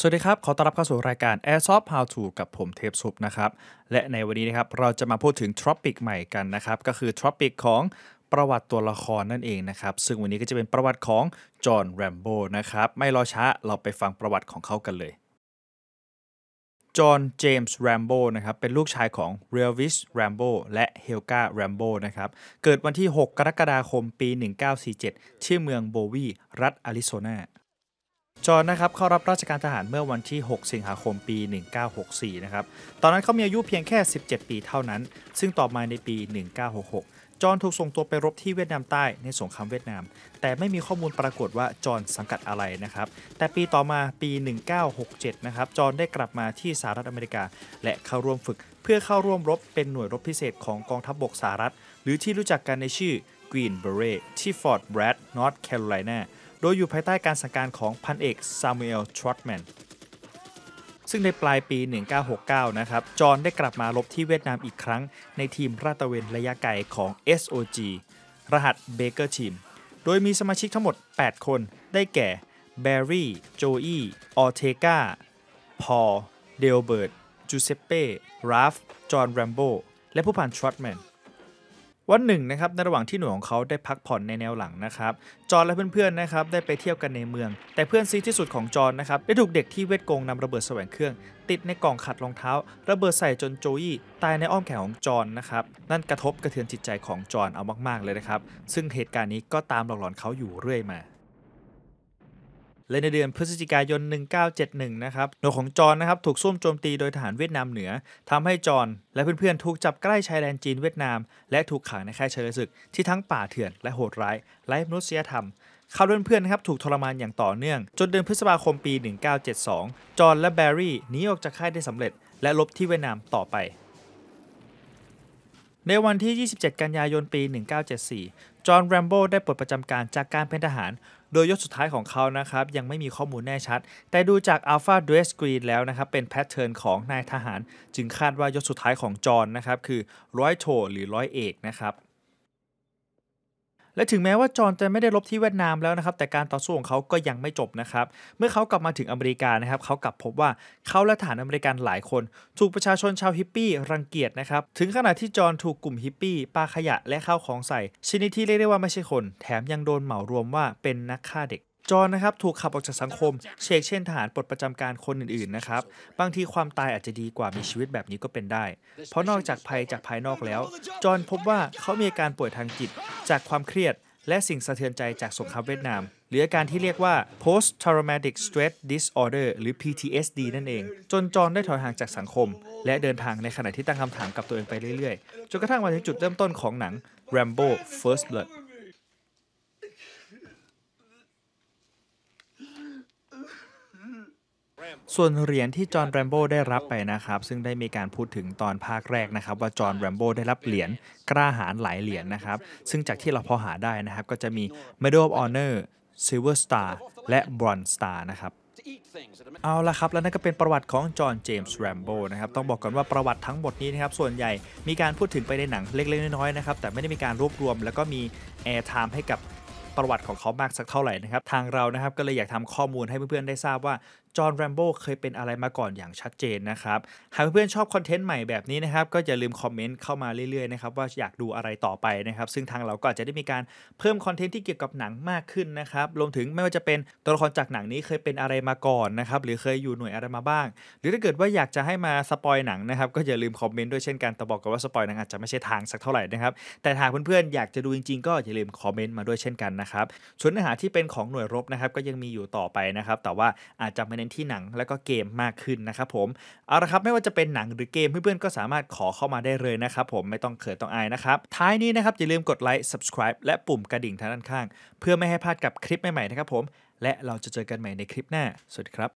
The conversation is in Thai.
สวัสดีครับ ขอต้อนรับเข้าสู่รายการ Airsoft How To กับผมเทพซุปนะครับและในวันนี้นะครับเราจะมาพูดถึงท r อปิกใหม่กันนะครับ ก็คือท r อปิกของประวัติตัวละครนั่นเองนะครับ ซึ่งวันนี้ก็จะเป็นประวัติของจอห์นแรมโบ้นะครับ ไม่รอช้าเราไปฟังประวัติของเขากันเลยจอห์นเจมส์แรมโบ้นะครับเป็นลูกชายของเรียลวิสแรมโบ้และเฮลกาแรมโบ้นะครับเกิดวันที่ 6 กรกฎาคมปี 1947 ที่เมืองโบวีรัฐอาริโซนาจอ์นะครับเข้ารับราชการทหารเมื่อวันที่ 6 สิงหาคมปี 1964 นะครับตอนนั้นเขามีอายุเพียงแค่ 17 ปีเท่านั้น ซึ่งต่อมาในปี 1966 จอน์ถูกส่งตัวไปรบที่เวียดนามใต้ในสงครามเวียดนาม แต่ไม่มีข้อมูลปรากฏว่าจอน์สังกัดอะไรนะครับแต่ปีต่อมาปี 1967 นะครับจอน์ได้กลับมาที่สหรัฐอเมริกา และเข้าร่วมฝึก เพื่อเข้าร่วมรบเป็นหน่วยรบพิเศษของกองทัพบบกสหรัฐ หรือที่รู้จักกันในชื่อ Green Beret ที่ Fort Bragg North Carolina โดยอยู่ภายใต้การสั่งการของพันเอก ซามูเอลทรอตแมนซึ่งในปลายปี 1969 นะครับ จอ์นได้กลับมาลบที่เวียดนามอีกครั้งในทีมราตะเวนระยะไกลของ SOG รหัสเบเกอร์ทีมโดยมีสมาชิกทั้งหมด 8 คนได้แก่แบร์รี่โจอี้ออเทกาพอลเดลเบิร์ตจูเซปเป้ราฟจอห์นแรมโบและผู้พันทรอตแมนวันหนึ่งนะครับในระหว่างที่หน่วยของเขาได้พักผ่อนในแนวหลังนะครับจอนและเพื่อนๆนะครับได้ไปเที่ยวกันในเมือง แต่เพื่อนซีที่สุดของจอนนะครับได้ถูกเด็กที่เวทกงนำระเบิดแสวงเครื่อง ติดในกล่องขัดรองเท้า ระเบิดใส่จนโจยี่ตายในอ้อมแขนของจอนนะครับ นั่นกระทบกระเทือนจิตใจของจอนเอามากๆเลยนะครับซึ่งเหตุการณ์นี้ก็ตามหลอกหลอนเขาอยู่เรื่อยมาและในเดือนพฤศจิกายน 1971 นะครับหน่วยของจอนนะครับถูกซุ่มโจมตีโดยทหารเวียดนามเหนือทำให้จอนและเพื่อนๆ ถูกจับใกล้ชายแดนจีนเวียดนาม และถูกขังในค่ายเฉลยศึกที่ทั้งป่าเถื่อนและโหดร้ายไร้มนุษยธรรม เขาแเพื่อนๆ นะครับถูกทรมานอย่างต่อเนื่อง จนเดือนพฤษภาคมปี 1972 จอนและแบร์รี่หนีออกจากค่ายได้สำเร็จ และลบที่เวียดนามต่อไปในวันที่ 27 กันยายนปี 1974 จอห์น แรมโบ้ ได้ปลดประจำการจากการเป็นทหาร โดยยศสุดท้ายของเขา นะครับ ยังไม่มีข้อมูลแน่ชัด แต่ดูจากอัลฟาเดรสกรีนแล้วนะครับ เป็นแพทเทิร์นของนายทหาร จึงคาดว่ายศสุดท้ายของจอห์น นะครับ คือ ร้อยโท หรือร้อยเอก นะครับและถึงแม้ว่าจอนจะไม่ได้รบที่เวียดนามแล้วนะครับแต่การต่อสู้ของเขาก็ยังไม่จบนะครับเมื่อเขากลับมาถึงอเมริกานะครับเขากลับพบว่าเขาและฐานอเมริกันหลายคน ถูกประชาชนชาวฮิปปี้รังเกียจนะครับถึงขนาดที่จอนถูกกลุ่มฮิปปี้ปาขยะและข้าวของใส่ชนิดที่เรียกได้ว่าไม่ใช่คนแถมยังโดนเหมารวมว่าเป็นนักฆ่าเด็กจอนนะครับ ถูกขับออกจากสังคม เชกเช่นทหารปลดประจำการคนอื่นๆนะครับ บางทีความตายอาจจะดีกว่ามีชีวิตแบบนี้ก็เป็นได้ เพราะนอกจากภัยจากภายนอกแล้ว จอนพบว่าเขามีอาการป่วยทางจิตจากความเครียด และสิ่งสะเทือนใจจากสงครามเวียดนาม หรืออาการที่เรียกว่า post traumatic stress disorder หรือ PTSD นั่นเอง จนจอนได้ถอยห่างจากสังคม และเดินทางในขณะที่ตั้งคำถามกับตัวเองไปเรื่อยๆจนกระทั่งมาถึงจุดเริ่มต้นของหนัง Rambo First Blood ส่วนเหรียญที่จอห์นแรมโบ้ได้รับไปนะครับ ซึ่งได้มีการพูดถึงตอนภาคแรกนะครับว่าจอห์นแรมโบ้ได้รับเหรียญกล้าหาญหลายเหรียญนนะครับซึ่งจากที่เราพอหาได้นะครับ ก็จะมี Medal of Honor Silver Star และ Bronze Star นะครับเอาละครับแล้วนั่นก็เป็นประวัติของจอห์นเจมส์แรมโบ้นะครับต้องบอกก่อนว่าประวัติทั้งหมดนี้นะครับส่วนใหญ่มีการพูดถึงไปในหนังเล็กๆน้อยๆนะครับแต่ไม่ได้มีการรวบรวม แล้วก็มีแอร์ไทม์ให้กับประวัติของเขามากสักเท่าไหร่นะครับ ทางเรานะครับก็เลยอยากทำข้อมูลให้เพื่อนๆได้ทราบว่าจอห์นแรมโบ้เคยเป็นอะไรมาก่อนอย่างชัดเจนนะครับหากเพื่อนๆชอบคอนเทนต์ใหม่แบบนี้นะครับก็อย่าลืมคอมเมนต์เข้ามาเรื่อยๆนะครับว่าอยากดูอะไรต่อไปนะครับซึ่งทางเราก็อาจจะได้มีการเพิ่มคอนเทนต์ที่เกี่ยวกับหนังมากขึ้นนะครับรวมถึงไม่ว่าจะเป็นตัวละครจากหนังนี้เคยเป็นอะไรมาก่อนนะครับหรือเคยอยู่หน่วยอะไรมาบ้าง หรือถ้าเกิดว่าอยากจะให้มาสปอยหนังนะครับ ก็อย่าลืมคอมเมนต์ด้วยเช่นกันแต่บอกกันว่าสปอยหนังอาจจะไม่ใช่ทางสักเท่าไหร่นะครับแต่หากเพื่อนๆอยากจะดูจริงๆ ก็อย่าลืมคอมเมนต์มาด้วยเช่นกันนะครับส่วนเนื้อหาที่เป็นของหน่วยรบนะครับก็ยังมีอยู่ต่อไปนะครับแต่ว่าอาจจะไม่เนที่หนังและก็เกมมากขึ้นนะครับผม เอาละครับไม่ว่าจะเป็นหนังหรือเกมเพื่อนๆก็สามารถขอเข้ามาได้เลยนะครับผมไม่ต้องเขินต้องอายนะครับ ท้ายนี้นะครับอย่าลืมกดไลค์ subscribe และปุ่มกระดิ่งทางด้านข้าง เพื่อไม่ให้พลาดกับคลิปใหม่ๆนะครับผม และเราจะเจอกันใหม่ในคลิปหน้าสวัสดีครับ